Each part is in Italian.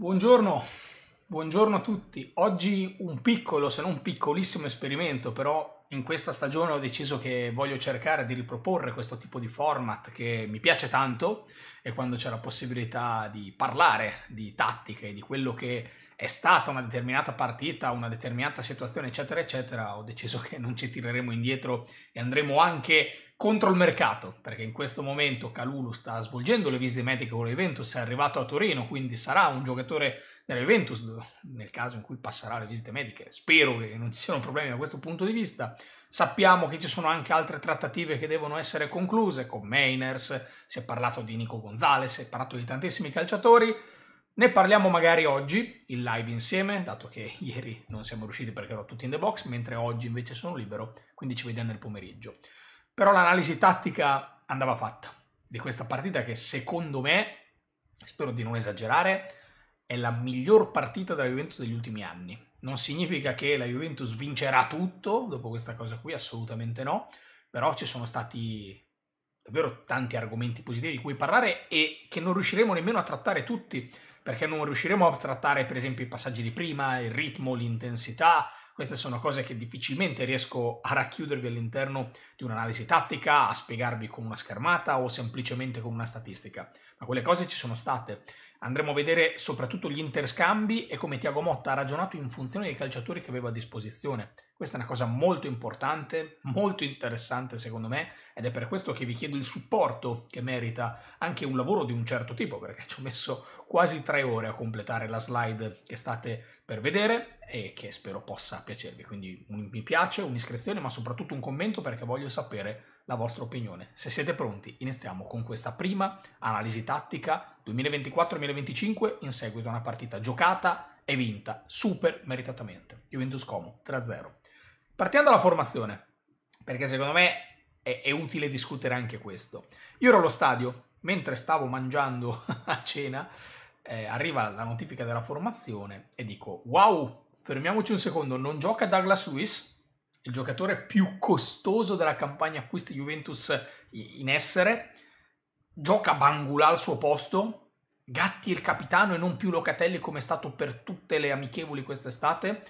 Buongiorno, buongiorno a tutti. Oggi un piccolo, se non piccolissimo esperimento, però in questa stagione ho deciso che voglio cercare di riproporre questo tipo di format che mi piace tanto e quando c'è la possibilità di parlare di tattiche, di quello che è stata una determinata partita, una determinata situazione, eccetera, eccetera, ho deciso che non ci tireremo indietro e andremo anche contro il mercato, perché in questo momento Calulu sta svolgendo le visite mediche con l'Eventus, è arrivato a Torino, quindi sarà un giocatore dell'Eventus nel caso in cui passerà le visite mediche. Spero che non ci siano problemi da questo punto di vista. Sappiamo che ci sono anche altre trattative che devono essere concluse con Mainers, si è parlato di Nico Gonzalez, si è parlato di tantissimi calciatori. Ne parliamo magari oggi in live insieme, dato che ieri non siamo riusciti perché ero tutti in the box, mentre oggi invece sono libero, quindi ci vediamo nel pomeriggio. Però l'analisi tattica andava fatta di questa partita che secondo me, spero di non esagerare, è la miglior partita della Juventus degli ultimi anni. Non significa che la Juventus vincerà tutto dopo questa cosa qui, assolutamente no, però ci sono stati davvero tanti argomenti positivi di cui parlare e che non riusciremo nemmeno a trattare tutti, perché non riusciremo a trattare per esempio i passaggi di prima, il ritmo, l'intensità, queste sono cose che difficilmente riesco a racchiudervi all'interno di un'analisi tattica, a spiegarvi con una schermata o semplicemente con una statistica, ma quelle cose ci sono state Andremo a vedere soprattutto gli interscambi e come Tiago Motta ha ragionato in funzione dei calciatori che aveva a disposizione. Questa è una cosa molto importante, molto interessante secondo me ed è per questo che vi chiedo il supporto che merita anche un lavoro di un certo tipo perché ci ho messo quasi tre ore a completare la slide che state per vedere e che spero possa piacervi. Quindi un mi piace, un'iscrizione ma soprattutto un commento perché voglio sapere la vostra opinione. Se siete pronti, iniziamo con questa prima analisi tattica 2024-2025 in seguito a una partita giocata e vinta super meritatamente. Juventus Como 3-0. Partendo dalla formazione, perché secondo me è, è utile discutere anche questo. Io ero allo stadio, mentre stavo mangiando a cena, eh, arriva la notifica della formazione e dico wow, fermiamoci un secondo, non gioca Douglas Lewis? il giocatore più costoso della campagna acquisti Juventus in essere, gioca Bangula al suo posto, Gatti il capitano e non più Locatelli come è stato per tutte le amichevoli quest'estate.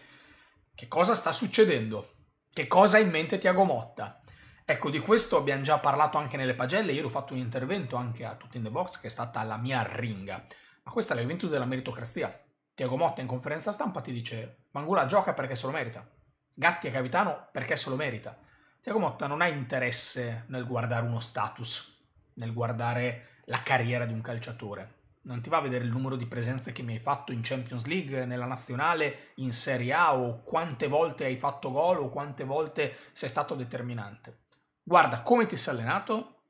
Che cosa sta succedendo? Che cosa ha in mente Tiago Motta? Ecco, di questo abbiamo già parlato anche nelle pagelle, ieri ho fatto un intervento anche a Tutti in the Box che è stata la mia ringa. Ma questa è la Juventus della meritocrazia. Tiago Motta in conferenza stampa ti dice Bangula gioca perché se lo merita. Gatti è capitano perché se lo merita. Tiago Motta non ha interesse nel guardare uno status, nel guardare la carriera di un calciatore. Non ti va a vedere il numero di presenze che mi hai fatto in Champions League, nella nazionale, in Serie A o quante volte hai fatto gol o quante volte sei stato determinante. Guarda come ti sei allenato,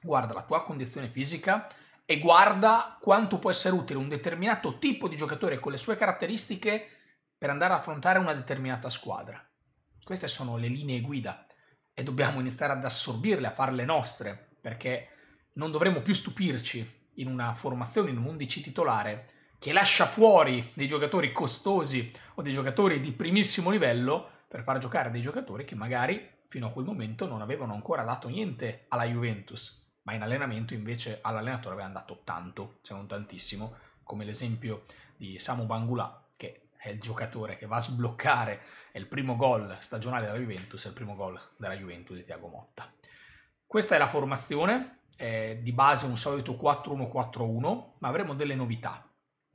guarda la tua condizione fisica e guarda quanto può essere utile un determinato tipo di giocatore con le sue caratteristiche per andare ad affrontare una determinata squadra. Queste sono le linee guida e dobbiamo iniziare ad assorbirle, a farle nostre, perché non dovremo più stupirci in una formazione, in un 11 titolare, che lascia fuori dei giocatori costosi o dei giocatori di primissimo livello per far giocare dei giocatori che magari fino a quel momento non avevano ancora dato niente alla Juventus, ma in allenamento invece all'allenatore avevano dato tanto, se non tantissimo, come l'esempio di Samu Bangula è il giocatore che va a sbloccare, è il primo gol stagionale della Juventus, è il primo gol della Juventus di Tiago Motta. Questa è la formazione, è di base un solito 4-1-4-1, ma avremo delle novità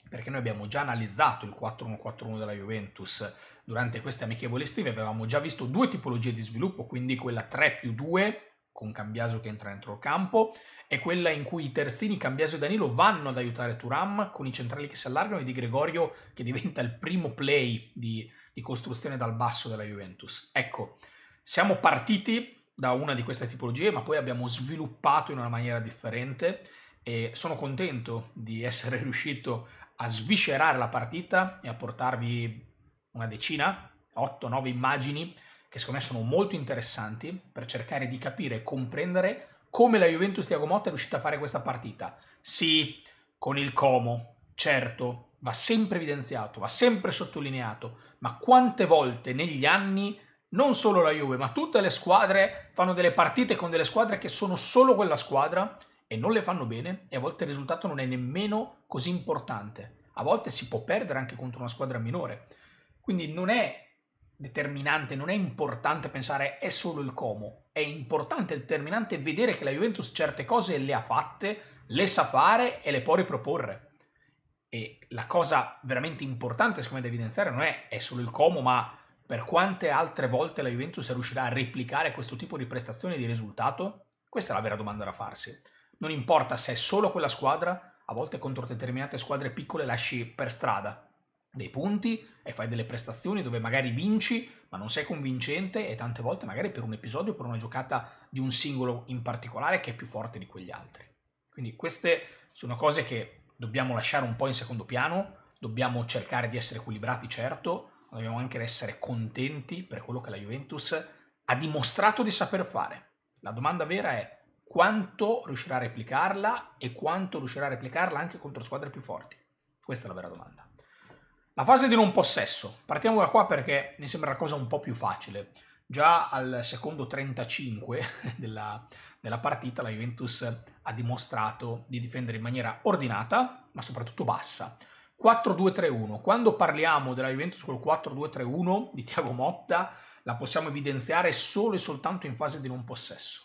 perché noi abbiamo già analizzato il 4-1-4-1 della Juventus durante queste amichevole estive, avevamo già visto due tipologie di sviluppo, quindi quella 3 più 2 con Cambiaso che entra dentro il campo, è quella in cui i Terzini, Cambiaso e Danilo vanno ad aiutare Turam con i centrali che si allargano e di Gregorio che diventa il primo play di, di costruzione dal basso della Juventus. Ecco, siamo partiti da una di queste tipologie, ma poi abbiamo sviluppato in una maniera differente e sono contento di essere riuscito a sviscerare la partita e a portarvi una decina, 8-9 immagini che secondo me sono molto interessanti per cercare di capire e comprendere come la Juventus di Agomotta è riuscita a fare questa partita. Sì, con il Como, certo, va sempre evidenziato, va sempre sottolineato, ma quante volte negli anni non solo la Juve, ma tutte le squadre fanno delle partite con delle squadre che sono solo quella squadra e non le fanno bene e a volte il risultato non è nemmeno così importante. A volte si può perdere anche contro una squadra minore. Quindi non è determinante, non è importante pensare è solo il Como, è importante, e determinante vedere che la Juventus certe cose le ha fatte, le sa fare e le può riproporre. E la cosa veramente importante, secondo me, da evidenziare non è è solo il Como, ma per quante altre volte la Juventus riuscirà a replicare questo tipo di prestazioni e di risultato? Questa è la vera domanda da farsi. Non importa se è solo quella squadra, a volte contro determinate squadre piccole lasci per strada dei punti e fai delle prestazioni dove magari vinci ma non sei convincente e tante volte magari per un episodio per una giocata di un singolo in particolare che è più forte di quegli altri. Quindi queste sono cose che dobbiamo lasciare un po' in secondo piano, dobbiamo cercare di essere equilibrati certo, ma dobbiamo anche essere contenti per quello che la Juventus ha dimostrato di saper fare. La domanda vera è quanto riuscirà a replicarla e quanto riuscirà a replicarla anche contro squadre più forti. Questa è la vera domanda. La fase di non possesso. Partiamo da qua perché mi sembra la cosa un po' più facile. Già al secondo 35 della, della partita la Juventus ha dimostrato di difendere in maniera ordinata, ma soprattutto bassa. 4-2-3-1. Quando parliamo della Juventus col 4-2-3-1 di Tiago Motta, la possiamo evidenziare solo e soltanto in fase di non possesso.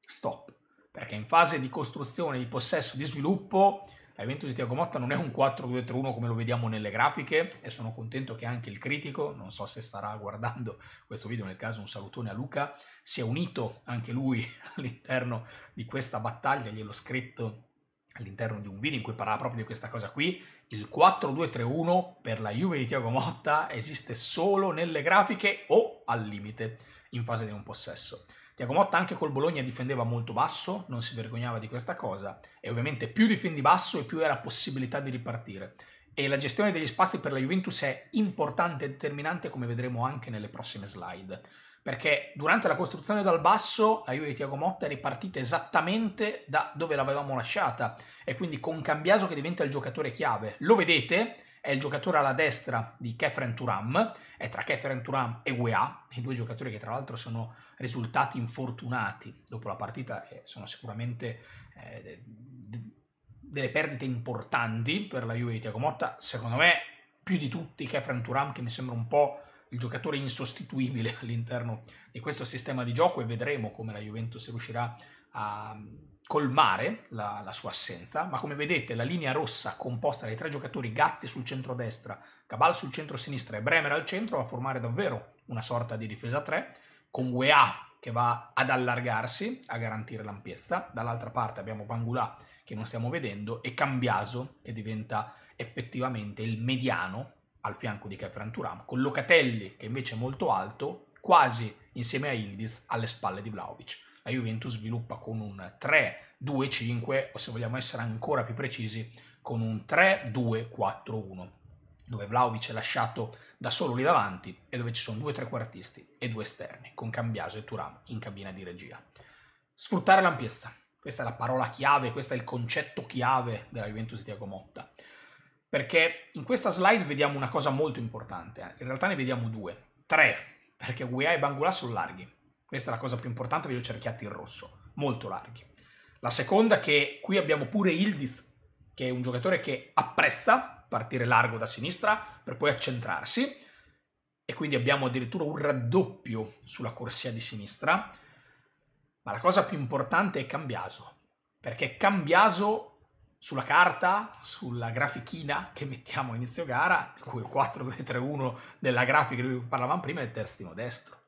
Stop. Perché in fase di costruzione, di possesso, di sviluppo, la Juventus di Tiago Motta non è un 4-2-3-1 come lo vediamo nelle grafiche e sono contento che anche il critico, non so se starà guardando questo video, nel caso un salutone a Luca, sia unito anche lui all'interno di questa battaglia, gliel'ho scritto all'interno di un video in cui parlava proprio di questa cosa qui, il 4-2-3-1 per la Juve di Tiago Motta esiste solo nelle grafiche o al limite in fase di un possesso. Tiago Motta anche col Bologna difendeva molto basso, non si vergognava di questa cosa e ovviamente più difendi basso e più era possibilità di ripartire. E la gestione degli spazi per la Juventus è importante e determinante come vedremo anche nelle prossime slide, perché durante la costruzione dal basso la Juve di Tiago Motta è ripartita esattamente da dove l'avevamo lasciata e quindi con Cambiaso che diventa il giocatore chiave. Lo vedete? è il giocatore alla destra di Kefren Turam, è tra Kefren Turam e UEA, i due giocatori che tra l'altro sono risultati infortunati dopo la partita e sono sicuramente eh, delle perdite importanti per la Juve di Tiago Motta, secondo me più di tutti Kefren Turam che mi sembra un po' il giocatore insostituibile all'interno di questo sistema di gioco e vedremo come la Juventus riuscirà a colmare la, la, sua assenza, ma come vedete la linea rossa composta dai tre giocatori Gatti sul centro-destra, Cabal sul centro-sinistra e Bremer al centro va a formare davvero una sorta di difesa 3, con UEA che va ad allargarsi a garantire l'ampiezza, dall'altra parte abbiamo Bangulà che non stiamo vedendo e Cambiaso che diventa effettivamente il mediano al fianco di Kefran Turam, con Locatelli che invece è molto alto, quasi insieme a Ildiz alle spalle di Vlaovic la Juventus sviluppa con un 3-2-5 o se vogliamo essere ancora più precisi con un 3-2-4-1 dove Vlaovic è lasciato da solo lì davanti e dove ci sono due trequartisti e due esterni con Cambiaso e Turam in cabina di regia. Sfruttare l'ampiezza, questa è la parola chiave, questo è il concetto chiave della Juventus di Tiago Motta perché in questa slide vediamo una cosa molto importante, eh. in realtà ne vediamo due, tre, perché UEA e Bangula sono larghi, questa è la cosa più importante, vedo cerchiati in rosso, molto larghi. La seconda è che qui abbiamo pure Ildiz, che è un giocatore che apprezza partire largo da sinistra per poi accentrarsi, e quindi abbiamo addirittura un raddoppio sulla corsia di sinistra. Ma la cosa più importante è Cambiaso, perché Cambiaso sulla carta, sulla grafichina che mettiamo a inizio gara, quel 4-2-3-1 della grafica di cui parlavamo prima, è il terzino destro.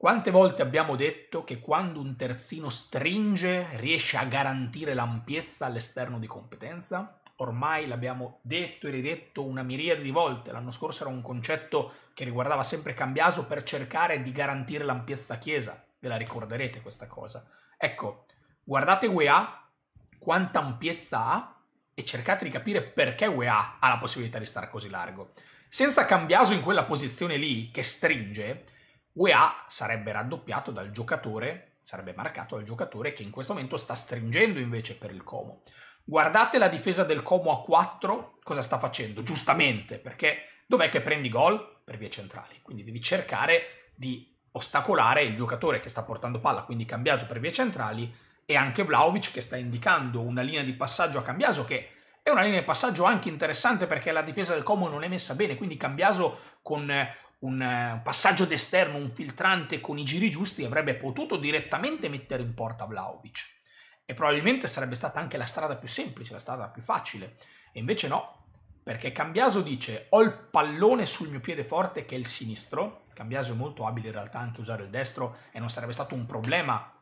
Quante volte abbiamo detto che quando un terzino stringe riesce a garantire l'ampiezza all'esterno di competenza? Ormai l'abbiamo detto e ridetto una miriade di volte. L'anno scorso era un concetto che riguardava sempre Cambiaso per cercare di garantire l'ampiezza Chiesa. Ve la ricorderete questa cosa. Ecco, guardate UEA, quanta ampiezza ha e cercate di capire perché UEA ha la possibilità di stare così largo. Senza Cambiaso in quella posizione lì, che stringe, UEA sarebbe raddoppiato dal giocatore, sarebbe marcato dal giocatore che in questo momento sta stringendo invece per il Como. Guardate la difesa del Como a 4, cosa sta facendo? Giustamente, perché dov'è che prendi gol? Per vie centrali. Quindi devi cercare di ostacolare il giocatore che sta portando palla, quindi Cambiaso per vie centrali, e anche Vlaovic che sta indicando una linea di passaggio a Cambiaso che è una linea di passaggio anche interessante perché la difesa del Como non è messa bene, quindi Cambiaso con eh, un passaggio d'esterno, un filtrante con i giri giusti, avrebbe potuto direttamente mettere in porta Vlaovic. E probabilmente sarebbe stata anche la strada più semplice, la strada più facile. E invece no, perché Cambiaso dice ho il pallone sul mio piede forte che è il sinistro. Cambiaso è molto abile in realtà anche a usare il destro e non sarebbe stato un problema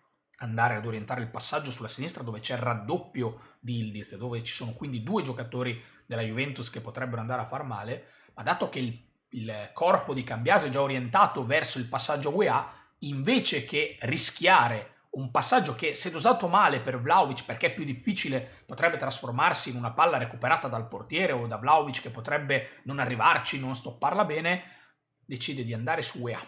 andare ad orientare il passaggio sulla sinistra dove c'è il raddoppio di Ildiz, dove ci sono quindi due giocatori della Juventus che potrebbero andare a far male, ma dato che il il corpo di Cambiase già orientato verso il passaggio UEA, invece che rischiare un passaggio che, se dosato male per Vlaovic, perché è più difficile, potrebbe trasformarsi in una palla recuperata dal portiere o da Vlaovic che potrebbe non arrivarci, non stopparla bene, decide di andare su UEA,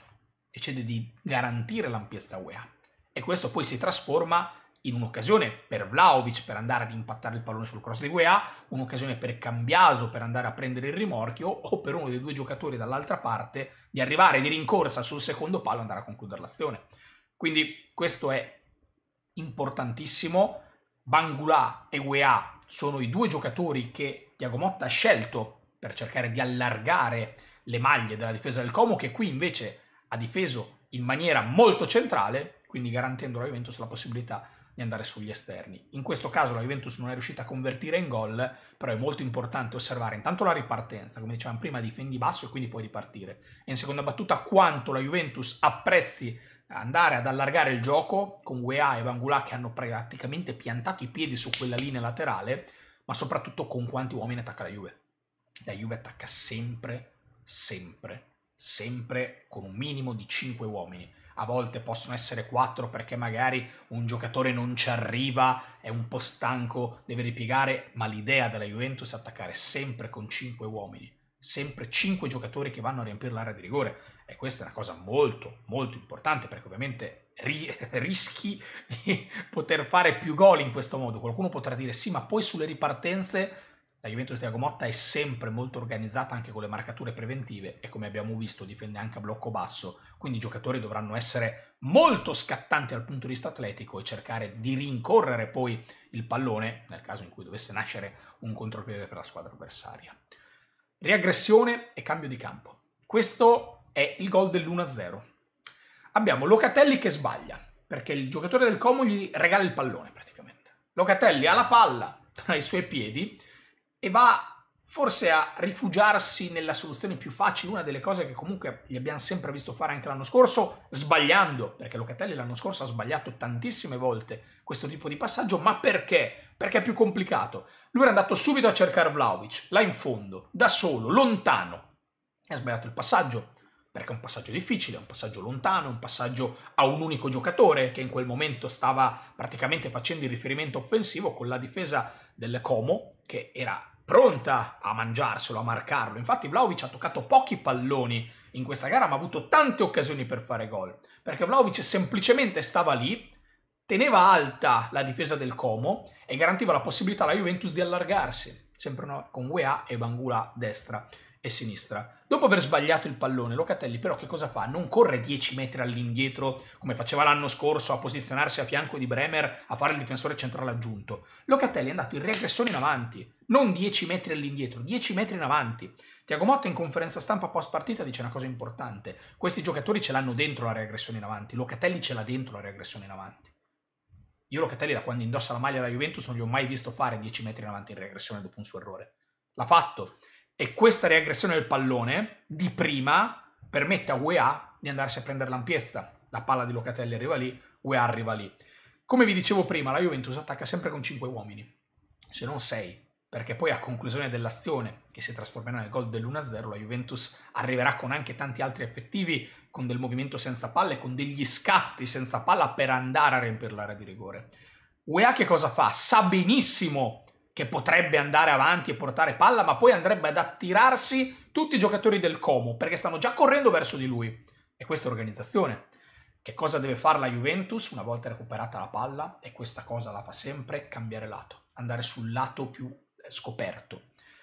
decide di garantire l'ampiezza UEA. E questo poi si trasforma in un'occasione per Vlaovic per andare ad impattare il pallone sul cross di UEA, un'occasione per Cambiaso per andare a prendere il rimorchio o per uno dei due giocatori dall'altra parte di arrivare di rincorsa sul secondo palo e andare a concludere l'azione. Quindi questo è importantissimo. Bangula e UEA sono i due giocatori che Tiago Motta ha scelto per cercare di allargare le maglie della difesa del Como che qui invece ha difeso in maniera molto centrale, quindi garantendo alla Juventus la possibilità di andare sugli esterni. In questo caso la Juventus non è riuscita a convertire in gol, però è molto importante osservare intanto la ripartenza, come dicevamo prima difendi basso e quindi puoi ripartire. E in seconda battuta quanto la Juventus apprezzi andare ad allargare il gioco con UEA e Bangula che hanno praticamente piantato i piedi su quella linea laterale, ma soprattutto con quanti uomini attacca la Juve. La Juve attacca sempre, sempre, sempre con un minimo di 5 uomini a volte possono essere quattro perché magari un giocatore non ci arriva, è un po' stanco, deve ripiegare, ma l'idea della Juventus è attaccare sempre con cinque uomini, sempre cinque giocatori che vanno a riempire l'area di rigore e questa è una cosa molto molto importante perché ovviamente ri rischi di poter fare più gol in questo modo. Qualcuno potrà dire sì, ma poi sulle ripartenze la Juventus di Agomotta è sempre molto organizzata anche con le marcature preventive e come abbiamo visto difende anche a blocco basso, quindi i giocatori dovranno essere molto scattanti dal punto di vista atletico e cercare di rincorrere poi il pallone nel caso in cui dovesse nascere un contropiede per la squadra avversaria. Riaggressione e cambio di campo. Questo è il gol dell'1-0. Abbiamo Locatelli che sbaglia, perché il giocatore del Como gli regala il pallone praticamente. Locatelli ha la palla tra i suoi piedi e va forse a rifugiarsi nella soluzione più facile, una delle cose che comunque gli abbiamo sempre visto fare anche l'anno scorso, sbagliando, perché Locatelli l'anno scorso ha sbagliato tantissime volte questo tipo di passaggio, ma perché? Perché è più complicato. Lui era andato subito a cercare Vlaovic, là in fondo, da solo, lontano. Ha sbagliato il passaggio, perché è un passaggio difficile, è un passaggio lontano, è un passaggio a un unico giocatore che in quel momento stava praticamente facendo il riferimento offensivo con la difesa del Como, che era pronta a mangiarselo, a marcarlo. Infatti Vlaovic ha toccato pochi palloni in questa gara, ma ha avuto tante occasioni per fare gol, perché Vlaovic semplicemente stava lì, teneva alta la difesa del Como e garantiva la possibilità alla Juventus di allargarsi, sempre con UEA e Bangula destra e sinistra. Dopo aver sbagliato il pallone, Locatelli però che cosa fa? Non corre 10 metri all'indietro come faceva l'anno scorso a posizionarsi a fianco di Bremer a fare il difensore centrale aggiunto. Locatelli è andato in regressione in avanti, non 10 metri all'indietro, 10 metri in avanti. Tiago Motta in conferenza stampa post partita dice una cosa importante. Questi giocatori ce l'hanno dentro la regressione in avanti, Locatelli ce l'ha dentro la regressione in avanti. Io Locatelli da quando indossa la maglia della Juventus non gli ho mai visto fare 10 metri in avanti in regressione dopo un suo errore. L'ha fatto. E questa riaggressione del pallone di prima permette a UEA di andarsi a prendere l'ampiezza. La palla di Locatelli arriva lì, UEA arriva lì. Come vi dicevo prima, la Juventus attacca sempre con 5 uomini, se non 6, perché poi a conclusione dell'azione, che si trasformerà nel gol dell'1-0, la Juventus arriverà con anche tanti altri effettivi, con del movimento senza palle, con degli scatti senza palla per andare a riempire l'area di rigore. UEA che cosa fa? Sa benissimo che potrebbe andare avanti e portare palla, ma poi andrebbe ad attirarsi tutti i giocatori del Como, perché stanno già correndo verso di lui. E questa è organizzazione. Che cosa deve fare la Juventus una volta recuperata la palla? E questa cosa la fa sempre, cambiare lato, andare sul lato più eh, scoperto.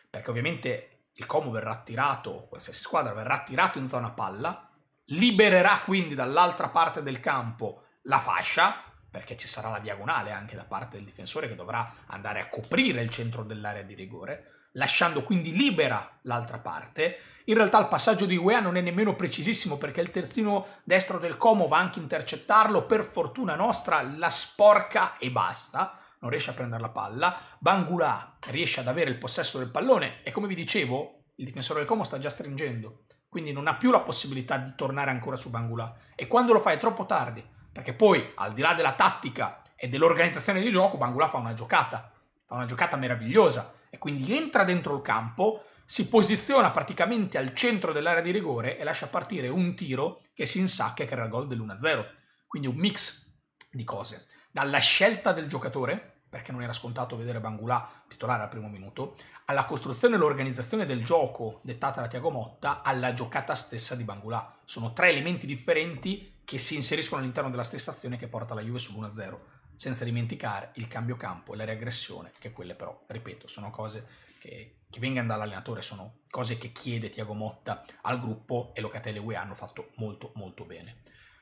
Perché ovviamente il Como verrà attirato, qualsiasi squadra verrà attirato in zona palla, libererà quindi dall'altra parte del campo la fascia, perché ci sarà la diagonale anche da parte del difensore che dovrà andare a coprire il centro dell'area di rigore, lasciando quindi libera l'altra parte. In realtà il passaggio di UEA non è nemmeno precisissimo perché il terzino destro del Como va anche a intercettarlo, per fortuna nostra la sporca e basta, non riesce a prendere la palla. Bangula riesce ad avere il possesso del pallone e come vi dicevo il difensore del Como sta già stringendo, quindi non ha più la possibilità di tornare ancora su Bangula e quando lo fa è troppo tardi perché poi, al di là della tattica e dell'organizzazione di gioco, Bangula fa una giocata, fa una giocata meravigliosa e quindi entra dentro il campo, si posiziona praticamente al centro dell'area di rigore e lascia partire un tiro che si insacca e crea il gol dell'1-0. Quindi un mix di cose. Dalla scelta del giocatore, perché non era scontato vedere Bangulà titolare al primo minuto, alla costruzione e l'organizzazione del gioco dettata da Tiago Motta, alla giocata stessa di Bangulà. Sono tre elementi differenti che si inseriscono all'interno della stessa azione che porta la Juve sull'1-0, senza dimenticare il cambio campo e la regressione, che quelle però, ripeto, sono cose che, che vengono dall'allenatore, sono cose che chiede Tiago Motta al gruppo e Locatelli e UE hanno fatto molto molto bene.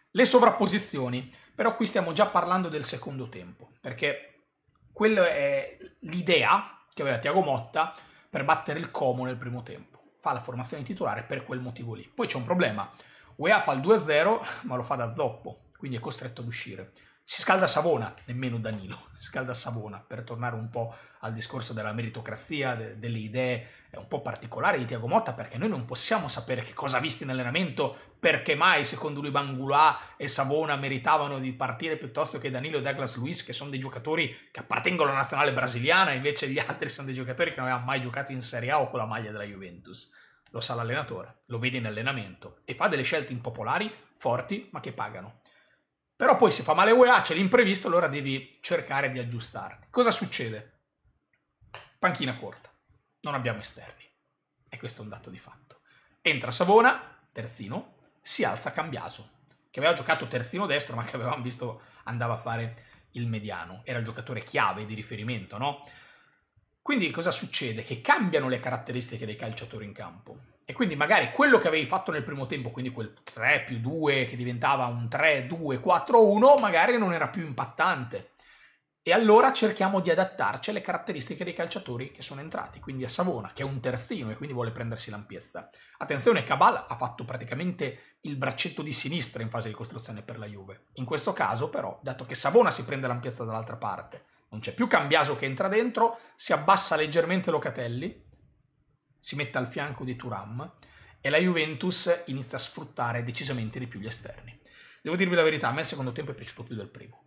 Le sovrapposizioni, però qui stiamo già parlando del secondo tempo, perché quella è l'idea che aveva Tiago Motta per battere il Como nel primo tempo. Fa la formazione titolare per quel motivo lì. Poi c'è un problema, UEA fa il 2-0, ma lo fa da zoppo, quindi è costretto ad uscire. Si scalda Savona, nemmeno Danilo, si scalda Savona, per tornare un po' al discorso della meritocrazia, de- delle idee è un po' particolari di Tiago Motta, perché noi non possiamo sapere che cosa ha visto in allenamento, perché mai secondo lui Bangulà e Savona meritavano di partire piuttosto che Danilo e Douglas Luiz, che sono dei giocatori che appartengono alla nazionale brasiliana, invece gli altri sono dei giocatori che non avevano mai giocato in Serie A o con la maglia della Juventus lo sa l'allenatore, lo vede in allenamento e fa delle scelte impopolari, forti, ma che pagano. Però poi se fa male UEA, c'è l'imprevisto, allora devi cercare di aggiustarti. Cosa succede? Panchina corta, non abbiamo esterni. E questo è un dato di fatto. Entra Savona, terzino, si alza Cambiaso, che aveva giocato terzino destro, ma che avevamo visto andava a fare il mediano. Era il giocatore chiave di riferimento, no? Quindi cosa succede? Che cambiano le caratteristiche dei calciatori in campo. E quindi magari quello che avevi fatto nel primo tempo, quindi quel 3 più 2 che diventava un 3, 2, 4, 1, magari non era più impattante. E allora cerchiamo di adattarci alle caratteristiche dei calciatori che sono entrati, quindi a Savona, che è un terzino e quindi vuole prendersi l'ampiezza. Attenzione, Cabal ha fatto praticamente il braccetto di sinistra in fase di costruzione per la Juve. In questo caso, però, dato che Savona si prende l'ampiezza dall'altra parte non c'è più Cambiaso che entra dentro, si abbassa leggermente Locatelli, si mette al fianco di Turam e la Juventus inizia a sfruttare decisamente di più gli esterni. Devo dirvi la verità, a me il secondo tempo è piaciuto più del primo.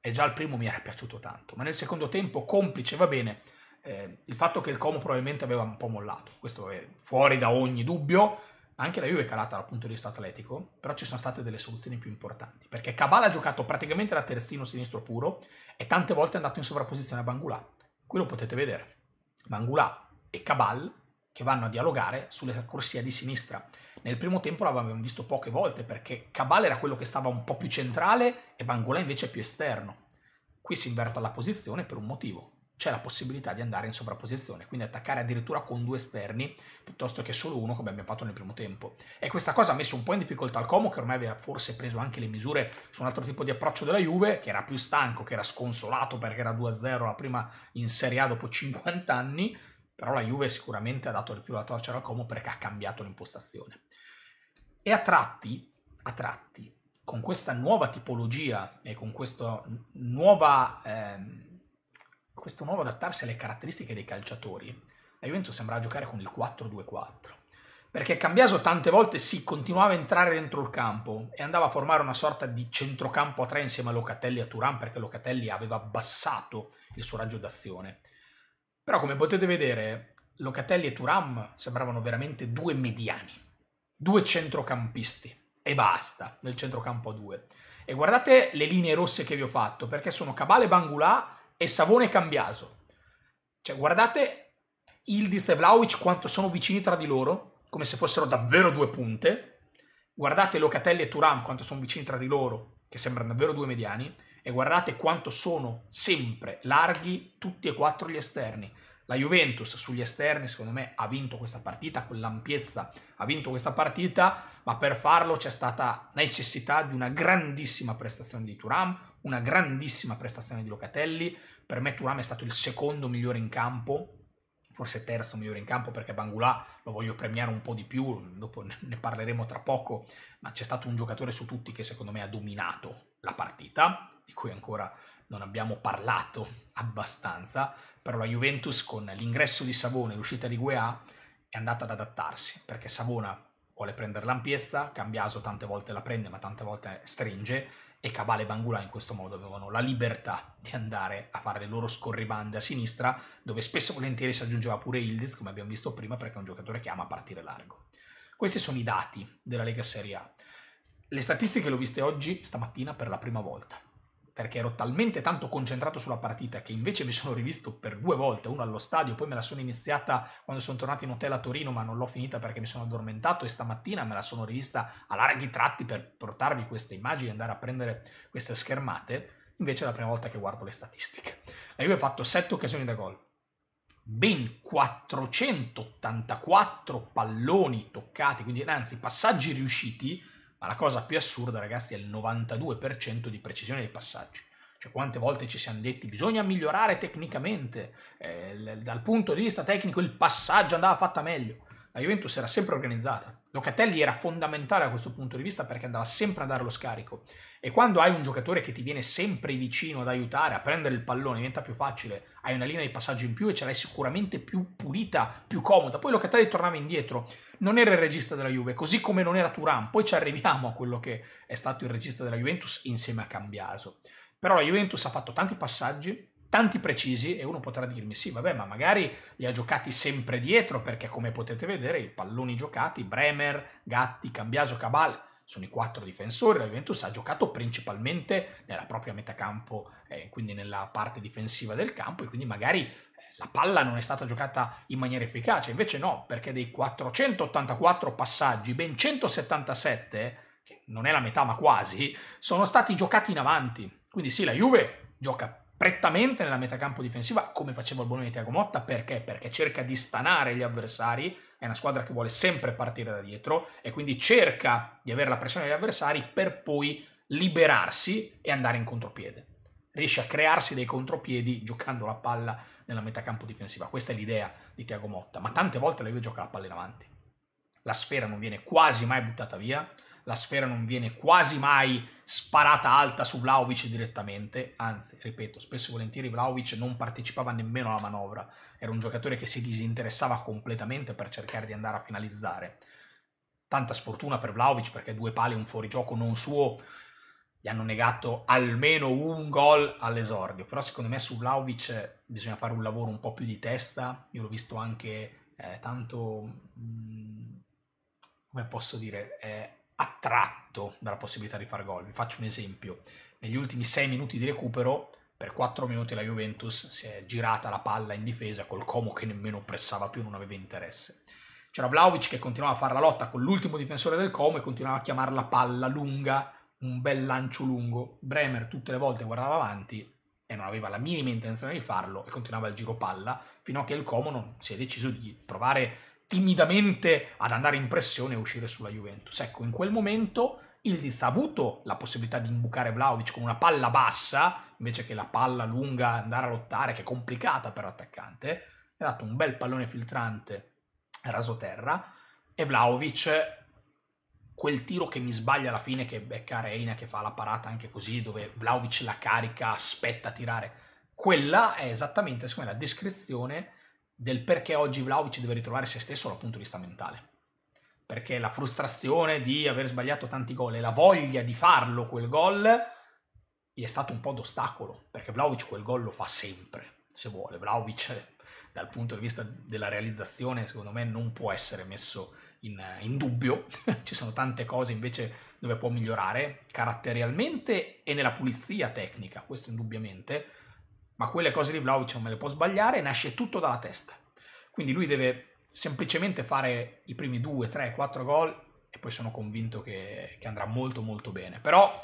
E già il primo mi era piaciuto tanto, ma nel secondo tempo complice va bene eh, il fatto che il Como probabilmente aveva un po' mollato, questo è fuori da ogni dubbio, anche la Juve è calata dal punto di vista atletico, però ci sono state delle soluzioni più importanti, perché Cabala ha giocato praticamente da terzino sinistro puro e tante volte è andato in sovrapposizione a Bangulà. Qui lo potete vedere. Bangulà e Cabal che vanno a dialogare sulle corsie di sinistra. Nel primo tempo l'avevamo visto poche volte perché Cabal era quello che stava un po' più centrale e Bangulà invece più esterno. Qui si inverte la posizione per un motivo c'è la possibilità di andare in sovrapposizione, quindi attaccare addirittura con due esterni piuttosto che solo uno come abbiamo fatto nel primo tempo. E questa cosa ha messo un po' in difficoltà il Como che ormai aveva forse preso anche le misure su un altro tipo di approccio della Juve, che era più stanco, che era sconsolato perché era 2-0 la prima in Serie A dopo 50 anni, però la Juve sicuramente ha dato il filo da torcere al Como perché ha cambiato l'impostazione. E a tratti, a tratti, con questa nuova tipologia e con questa nuova... Ehm, questo nuovo adattarsi alle caratteristiche dei calciatori, la Juventus sembrava giocare con il 4-2-4. Perché Cambiaso tante volte si sì, continuava a entrare dentro il campo e andava a formare una sorta di centrocampo a tre insieme a Locatelli e a Turan perché Locatelli aveva abbassato il suo raggio d'azione. Però come potete vedere, Locatelli e Turam sembravano veramente due mediani, due centrocampisti e basta nel centrocampo a due. E guardate le linee rosse che vi ho fatto perché sono Cabale Bangulà e Savone e Cambiaso. Cioè, guardate Ildiz e Vlaovic quanto sono vicini tra di loro, come se fossero davvero due punte. Guardate Locatelli e Turam quanto sono vicini tra di loro, che sembrano davvero due mediani. E guardate quanto sono sempre larghi tutti e quattro gli esterni. La Juventus sugli esterni, secondo me, ha vinto questa partita con l'ampiezza, ha vinto questa partita, ma per farlo c'è stata necessità di una grandissima prestazione di Turam, una grandissima prestazione di Locatelli, per me Turam è stato il secondo migliore in campo, forse terzo migliore in campo perché Bangulà lo voglio premiare un po' di più, dopo ne parleremo tra poco, ma c'è stato un giocatore su tutti che secondo me ha dominato la partita, di cui ancora non abbiamo parlato abbastanza, però la Juventus con l'ingresso di Savone e l'uscita di Guea è andata ad adattarsi, perché Savona vuole prendere l'ampiezza, Cambiaso tante volte la prende ma tante volte stringe, e Cabale e Bangula in questo modo avevano la libertà di andare a fare le loro scorribande a sinistra, dove spesso e volentieri si aggiungeva pure Ildiz, come abbiamo visto prima, perché è un giocatore che ama partire largo. Questi sono i dati della Lega Serie A. Le statistiche le ho viste oggi, stamattina, per la prima volta perché ero talmente tanto concentrato sulla partita che invece mi sono rivisto per due volte, uno allo stadio, poi me la sono iniziata quando sono tornato in hotel a Torino, ma non l'ho finita perché mi sono addormentato e stamattina me la sono rivista a larghi tratti per portarvi queste immagini e andare a prendere queste schermate. Invece è la prima volta che guardo le statistiche. La Juve ho fatto 7 occasioni da gol, ben 484 palloni toccati, quindi anzi passaggi riusciti ma la cosa più assurda, ragazzi, è il 92% di precisione dei passaggi. Cioè, quante volte ci siamo detti bisogna migliorare tecnicamente, eh, dal punto di vista tecnico il passaggio andava fatta meglio la Juventus era sempre organizzata. Locatelli era fondamentale a questo punto di vista perché andava sempre a dare lo scarico. E quando hai un giocatore che ti viene sempre vicino ad aiutare a prendere il pallone, diventa più facile, hai una linea di passaggio in più e ce l'hai sicuramente più pulita, più comoda. Poi Locatelli tornava indietro, non era il regista della Juve, così come non era Turan. Poi ci arriviamo a quello che è stato il regista della Juventus insieme a Cambiaso. Però la Juventus ha fatto tanti passaggi, tanti precisi e uno potrà dirmi sì, vabbè, ma magari li ha giocati sempre dietro perché come potete vedere i palloni giocati, Bremer, Gatti, Cambiaso, Cabal, sono i quattro difensori, la Juventus ha giocato principalmente nella propria metacampo, eh, quindi nella parte difensiva del campo e quindi magari eh, la palla non è stata giocata in maniera efficace, invece no, perché dei 484 passaggi, ben 177, che non è la metà ma quasi, sono stati giocati in avanti. Quindi sì, la Juve gioca prettamente nella campo difensiva, come faceva il Bologna di Tiago Motta, perché? Perché cerca di stanare gli avversari, è una squadra che vuole sempre partire da dietro e quindi cerca di avere la pressione degli avversari per poi liberarsi e andare in contropiede. Riesce a crearsi dei contropiedi giocando la palla nella metà campo difensiva. Questa è l'idea di Tiago Motta, ma tante volte la Juve gioca la palla in avanti. La sfera non viene quasi mai buttata via, la sfera non viene quasi mai sparata alta su Vlaovic direttamente, anzi, ripeto, spesso e volentieri Vlaovic non partecipava nemmeno alla manovra, era un giocatore che si disinteressava completamente per cercare di andare a finalizzare. Tanta sfortuna per Vlaovic perché due pali e un fuorigioco non suo gli hanno negato almeno un gol all'esordio, però secondo me su Vlaovic bisogna fare un lavoro un po' più di testa, io l'ho visto anche eh, tanto... Mh, mm, come posso dire, eh, attratto dalla possibilità di far gol. Vi faccio un esempio. Negli ultimi 6 minuti di recupero, per 4 minuti la Juventus si è girata la palla in difesa col Como che nemmeno pressava più, non aveva interesse. C'era Vlaovic che continuava a fare la lotta con l'ultimo difensore del Como e continuava a chiamare la palla lunga, un bel lancio lungo. Bremer tutte le volte guardava avanti e non aveva la minima intenzione di farlo e continuava il giro palla fino a che il Como non si è deciso di provare timidamente ad andare in pressione e uscire sulla Juventus. Ecco, in quel momento il Diz ha avuto la possibilità di imbucare Vlaovic con una palla bassa, invece che la palla lunga andare a lottare, che è complicata per l'attaccante, ha dato un bel pallone filtrante rasoterra, e Vlaovic quel tiro che mi sbaglia alla fine che becca Reina che fa la parata anche così dove Vlaovic la carica aspetta a tirare quella è esattamente secondo me la descrizione del perché oggi Vlaovic deve ritrovare se stesso dal punto di vista mentale. Perché la frustrazione di aver sbagliato tanti gol e la voglia di farlo quel gol gli è stato un po' d'ostacolo, perché Vlaovic quel gol lo fa sempre, se vuole. Vlaovic dal punto di vista della realizzazione, secondo me, non può essere messo in, in dubbio. Ci sono tante cose invece dove può migliorare, caratterialmente e nella pulizia tecnica, questo indubbiamente ma quelle cose di Vlaovic non me le può sbagliare, nasce tutto dalla testa. Quindi lui deve semplicemente fare i primi 2, 3, 4 gol e poi sono convinto che, che andrà molto molto bene. Però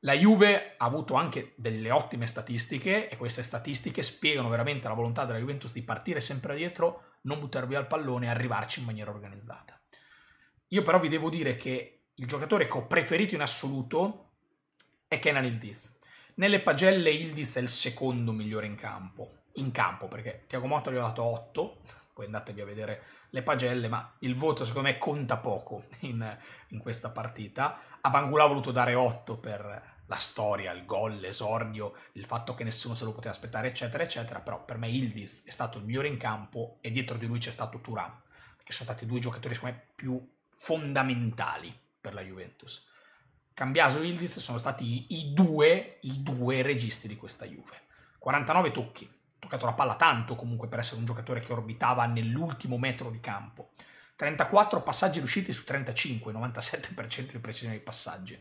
la Juve ha avuto anche delle ottime statistiche e queste statistiche spiegano veramente la volontà della Juventus di partire sempre dietro, non buttare via il pallone e arrivarci in maniera organizzata. Io però vi devo dire che il giocatore che ho preferito in assoluto è Kenan Ildiz. Nelle pagelle Ildis è il secondo migliore in campo, in campo perché Tiago Motta gli ho dato 8, poi andatevi a vedere le pagelle, ma il voto secondo me conta poco in, in questa partita. A Bangula ha voluto dare 8 per la storia, il gol, l'esordio, il fatto che nessuno se lo poteva aspettare, eccetera, eccetera, però per me Ildis è stato il migliore in campo e dietro di lui c'è stato Turan, che sono stati due giocatori secondo me più fondamentali per la Juventus. Cambiaso e Ildiz sono stati i due, i due registi di questa Juve. 49 tocchi, toccato la palla tanto comunque per essere un giocatore che orbitava nell'ultimo metro di campo. 34 passaggi riusciti su 35, 97% di precisione dei passaggi.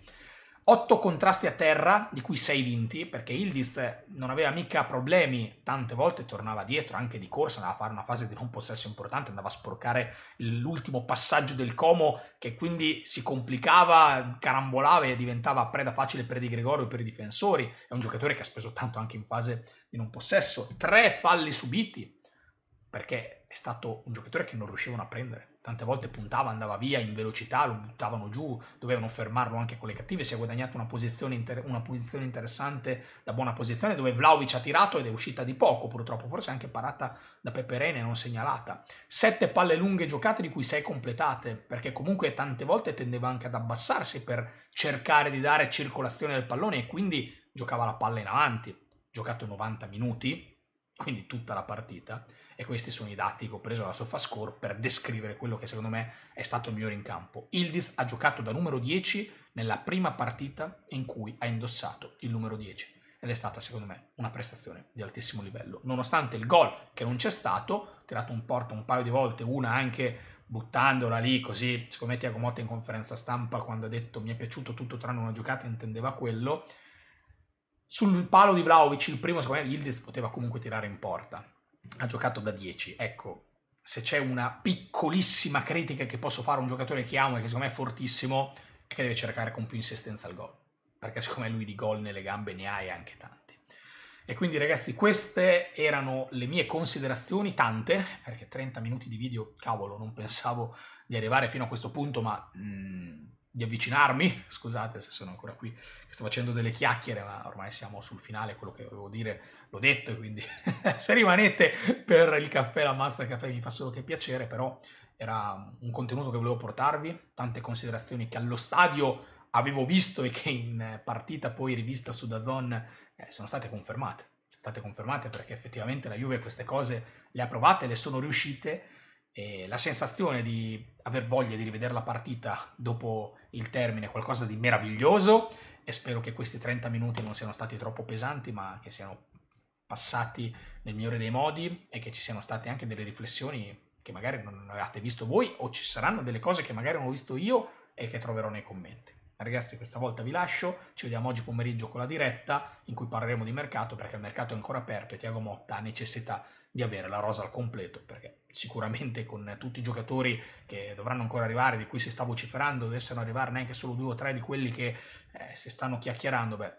8 contrasti a terra, di cui 6 vinti, perché Ildiz non aveva mica problemi, tante volte tornava dietro anche di corsa, andava a fare una fase di non possesso importante, andava a sporcare l'ultimo passaggio del Como, che quindi si complicava, carambolava e diventava preda facile per Di Gregorio e per i difensori. È un giocatore che ha speso tanto anche in fase di non possesso. 3 falli subiti, perché è stato un giocatore che non riuscivano a prendere tante volte puntava, andava via in velocità, lo buttavano giù, dovevano fermarlo anche con le cattive, si è guadagnato una posizione, inter- una posizione interessante da buona posizione dove Vlaovic ha tirato ed è uscita di poco purtroppo, forse anche parata da Peperene non segnalata. Sette palle lunghe giocate di cui sei completate, perché comunque tante volte tendeva anche ad abbassarsi per cercare di dare circolazione del pallone e quindi giocava la palla in avanti, giocato 90 minuti, quindi tutta la partita e questi sono i dati che ho preso dalla SofaScore per descrivere quello che secondo me è stato il migliore in campo. Ildiz ha giocato da numero 10 nella prima partita in cui ha indossato il numero 10 ed è stata secondo me una prestazione di altissimo livello. Nonostante il gol che non c'è stato, tirato un porto un paio di volte, una anche buttandola lì così, secondo me Tiago Motta in conferenza stampa quando ha detto mi è piaciuto tutto tranne una giocata intendeva quello. Sul palo di Vlaovic il primo secondo me Ildiz poteva comunque tirare in porta ha giocato da 10. Ecco, se c'è una piccolissima critica che posso fare a un giocatore che amo e che secondo me è fortissimo, è che deve cercare con più insistenza il gol. Perché secondo me lui di gol nelle gambe ne ha e anche tanti. E quindi ragazzi, queste erano le mie considerazioni, tante, perché 30 minuti di video, cavolo, non pensavo di arrivare fino a questo punto, ma... Mm, di avvicinarmi, scusate se sono ancora qui, sto facendo delle chiacchiere, ma ormai siamo sul finale, quello che volevo dire l'ho detto, quindi se rimanete per il caffè, la mazza caffè mi fa solo che piacere, però era un contenuto che volevo portarvi, tante considerazioni che allo stadio avevo visto e che in partita poi rivista su Dazon eh, sono state confermate, state confermate perché effettivamente la Juve queste cose le ha provate, le sono riuscite, eh, la sensazione di aver voglia di rivedere la partita dopo il termine è qualcosa di meraviglioso e spero che questi 30 minuti non siano stati troppo pesanti ma che siano passati nel migliore dei modi e che ci siano state anche delle riflessioni che magari non avevate visto voi o ci saranno delle cose che magari non ho visto io e che troverò nei commenti. Ragazzi, questa volta vi lascio, ci vediamo oggi pomeriggio con la diretta in cui parleremo di mercato perché il mercato è ancora aperto e Tiago Motta ha necessità di avere la rosa al completo, perché sicuramente con tutti i giocatori che dovranno ancora arrivare, di cui si sta vociferando, dovessero arrivare neanche solo due o tre di quelli che eh, si stanno chiacchierando, beh,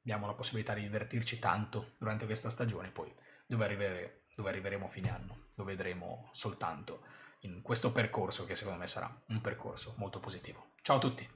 abbiamo la possibilità di divertirci tanto durante questa stagione, poi dove, arrivere, dove arriveremo a fine anno, lo vedremo soltanto in questo percorso che secondo me sarà un percorso molto positivo. Ciao a tutti!